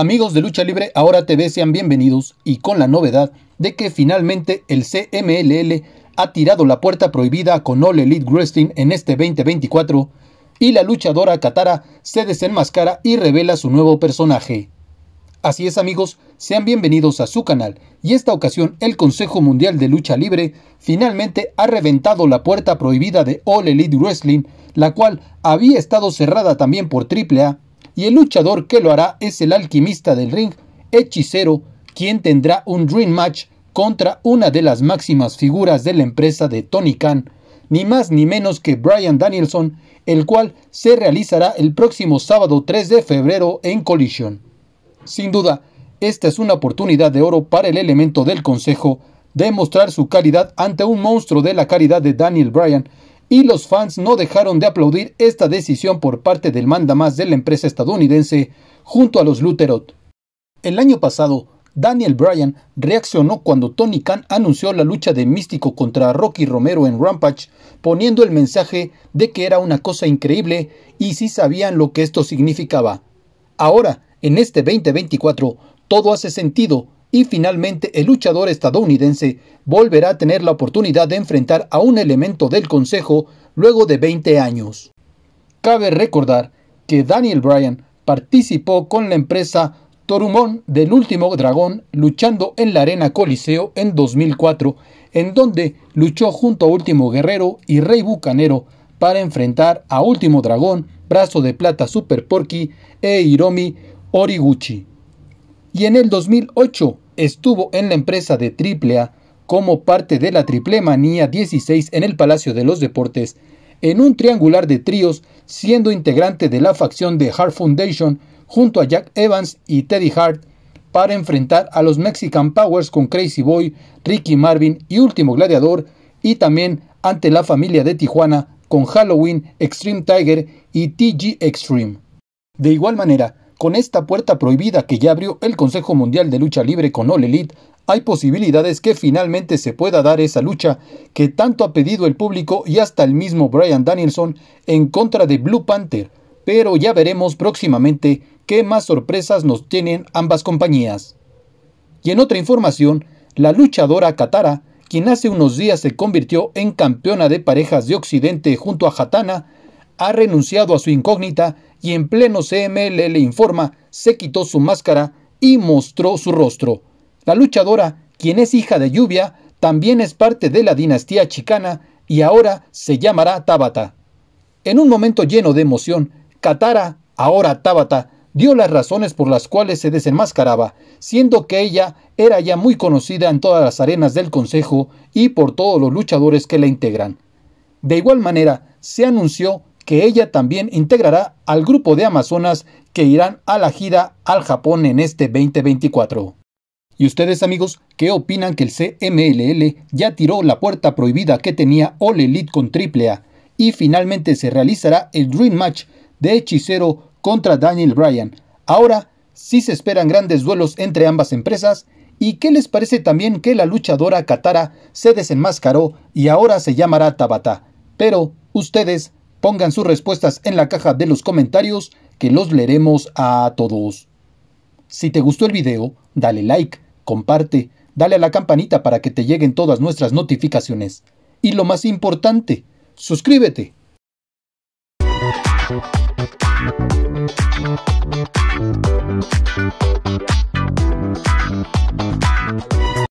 Amigos de Lucha Libre Ahora TV, sean bienvenidos y con la novedad de que finalmente el CMLL ha tirado la puerta prohibida con All Elite Wrestling en este 2024 y la luchadora Katara se desenmascara y revela su nuevo personaje. Así es amigos, sean bienvenidos a su canal y esta ocasión el Consejo Mundial de Lucha Libre finalmente ha reventado la puerta prohibida de All Elite Wrestling, la cual había estado cerrada también por AAA y el luchador que lo hará es el alquimista del ring, Hechicero, quien tendrá un Dream Match contra una de las máximas figuras de la empresa de Tony Khan, ni más ni menos que Brian Danielson, el cual se realizará el próximo sábado 3 de febrero en Collision. Sin duda, esta es una oportunidad de oro para el elemento del Consejo demostrar su calidad ante un monstruo de la calidad de Daniel Bryan, y los fans no dejaron de aplaudir esta decisión por parte del más de la empresa estadounidense junto a los Lutherot. El año pasado, Daniel Bryan reaccionó cuando Tony Khan anunció la lucha de Místico contra Rocky Romero en Rampage, poniendo el mensaje de que era una cosa increíble y si sabían lo que esto significaba. Ahora, en este 2024, todo hace sentido y finalmente el luchador estadounidense volverá a tener la oportunidad de enfrentar a un elemento del Consejo luego de 20 años. Cabe recordar que Daniel Bryan participó con la empresa Torumon del último dragón luchando en la Arena Coliseo en 2004, en donde luchó junto a Último Guerrero y Rey Bucanero para enfrentar a Último Dragón, Brazo de Plata Super Porky e Hiromi Origuchi y en el 2008 estuvo en la empresa de triple A como parte de la Triple Manía 16 en el Palacio de los Deportes, en un triangular de tríos, siendo integrante de la facción de Hart Foundation junto a Jack Evans y Teddy Hart para enfrentar a los Mexican Powers con Crazy Boy, Ricky Marvin y Último Gladiador, y también ante la familia de Tijuana con Halloween, Extreme Tiger y TG Extreme. De igual manera, con esta puerta prohibida que ya abrió el Consejo Mundial de Lucha Libre con All Elite, hay posibilidades que finalmente se pueda dar esa lucha que tanto ha pedido el público y hasta el mismo Brian Danielson en contra de Blue Panther, pero ya veremos próximamente qué más sorpresas nos tienen ambas compañías. Y en otra información, la luchadora Katara, quien hace unos días se convirtió en campeona de parejas de Occidente junto a Hatana, ha renunciado a su incógnita y en pleno CML le informa, se quitó su máscara y mostró su rostro. La luchadora, quien es hija de Lluvia, también es parte de la dinastía chicana y ahora se llamará Tabata. En un momento lleno de emoción, Katara, ahora Tabata, dio las razones por las cuales se desenmascaraba, siendo que ella era ya muy conocida en todas las arenas del Consejo y por todos los luchadores que la integran. De igual manera, se anunció que ella también integrará al grupo de Amazonas que irán a la gira al Japón en este 2024. ¿Y ustedes amigos qué opinan que el CMLL ya tiró la puerta prohibida que tenía All Elite con AAA y finalmente se realizará el Dream Match de Hechicero contra Daniel Bryan? Ahora sí se esperan grandes duelos entre ambas empresas ¿Y qué les parece también que la luchadora Katara se desenmascaró y ahora se llamará Tabata? Pero, ¿ustedes Pongan sus respuestas en la caja de los comentarios que los leeremos a todos. Si te gustó el video, dale like, comparte, dale a la campanita para que te lleguen todas nuestras notificaciones. Y lo más importante, suscríbete.